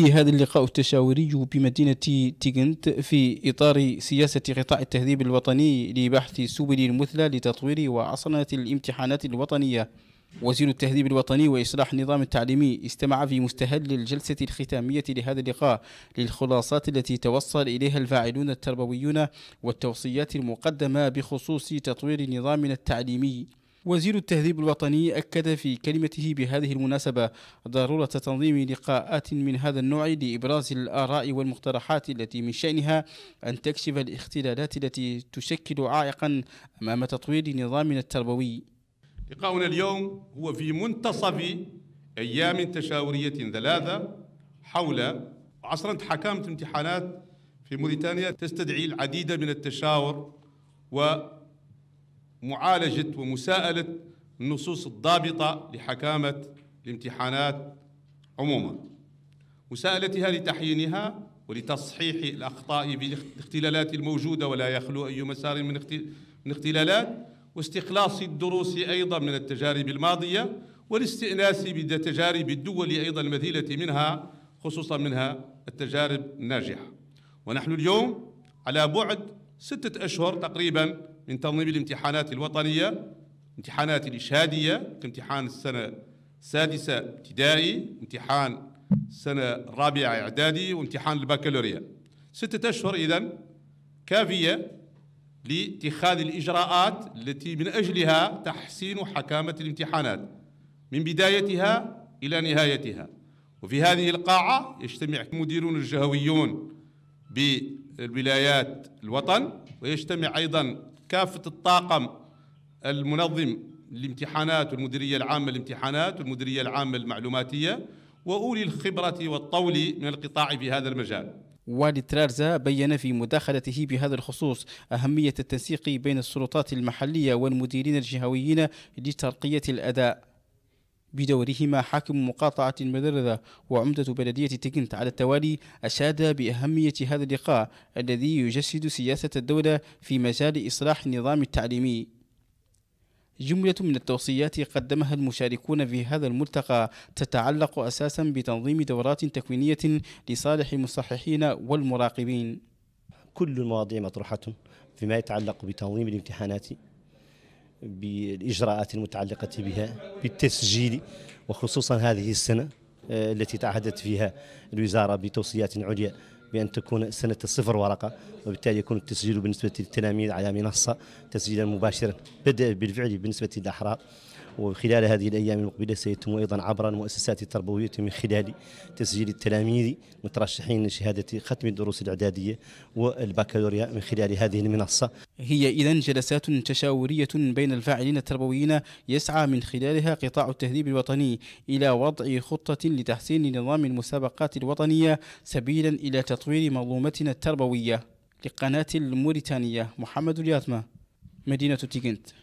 في هذا اللقاء التشاوري بمدينة تيغنت في إطار سياسة قطاع التهذيب الوطني لبحث السبل المثلى لتطوير وعصنة الامتحانات الوطنية وزير التهذيب الوطني وإصلاح النظام التعليمي استمع في مستهل الجلسة الختامية لهذا اللقاء للخلاصات التي توصل إليها الفاعلون التربويون والتوصيات المقدمة بخصوص تطوير نظامنا التعليمي وزير التهذيب الوطني أكد في كلمته بهذه المناسبة ضرورة تنظيم لقاءات من هذا النوع لإبراز الآراء والمقترحات التي من شأنها أن تكشف الاختلالات التي تشكل عائقا أمام تطوير نظامنا التربوي لقاؤنا اليوم هو في منتصف أيام تشاورية ثلاثة حول عصرا حكامة امتحانات في موريتانيا تستدعي العديد من التشاور و معالجة ومساءلة النصوص الضابطة لحكامة الامتحانات عموما مساءلتها لتحيينها ولتصحيح الأخطاء بالاختلالات الموجودة ولا يخلو أي مسار من اختلالات واستخلاص الدروس أيضا من التجارب الماضية والاستئناس بتجارب الدول أيضا المثيلة منها خصوصا منها التجارب الناجحة ونحن اليوم على بعد ستة أشهر تقريبا من تنظيم الامتحانات الوطنية امتحانات الإشهادية كامتحان السنة السادسة ابتدائي امتحان السنة الرابعة إعدادي وامتحان البكالوريا ستة أشهر إذا كافية لاتخاذ الإجراءات التي من أجلها تحسين حكامة الامتحانات من بدايتها إلى نهايتها وفي هذه القاعة يجتمع المديرون الجهويون ب الولايات الوطن ويجتمع أيضا كافة الطاقم المنظم الامتحانات والمديرية العامة للامتحانات والمديرية العامة المعلوماتية وأولي الخبرة والطول من القطاع في هذا المجال والد ترارزا بين في مداخلته بهذا الخصوص أهمية التنسيق بين السلطات المحلية والمديرين الجهويين لترقية الأداء بدورهما حاكم مقاطعة مدردة وعمدة بلدية تكنت على التوالي أشاد بأهمية هذا اللقاء الذي يجسد سياسة الدولة في مجال إصلاح النظام التعليمي جملة من التوصيات قدمها المشاركون في هذا الملتقى تتعلق أساسا بتنظيم دورات تكوينية لصالح المصححين والمراقبين كل المواضيع مطروحة فيما يتعلق بتنظيم الامتحانات بالإجراءات المتعلقة بها بالتسجيل وخصوصا هذه السنة آه، التي تعهدت فيها الوزارة بتوصيات عليا بأن تكون سنة الصفر ورقة وبالتالي يكون التسجيل بالنسبة للتلاميذ على منصة تسجيلا مباشرا بدأ بالفعل بالنسبة للأحرار وخلال هذه الأيام المقبلة سيتم أيضا عبر المؤسسات التربوية من خلال تسجيل التلاميذ مترشحين لشهادة ختم الدروس الإعدادية والبكالوريا من خلال هذه المنصة هي إذا جلسات تشاورية بين الفاعلين التربويين يسعى من خلالها قطاع التهذيب الوطني إلى وضع خطة لتحسين نظام المسابقات الوطنية سبيلا إلى تطوير منظومتنا التربوية لقناة الموريتانية محمد الياثمه مدينة تيغنت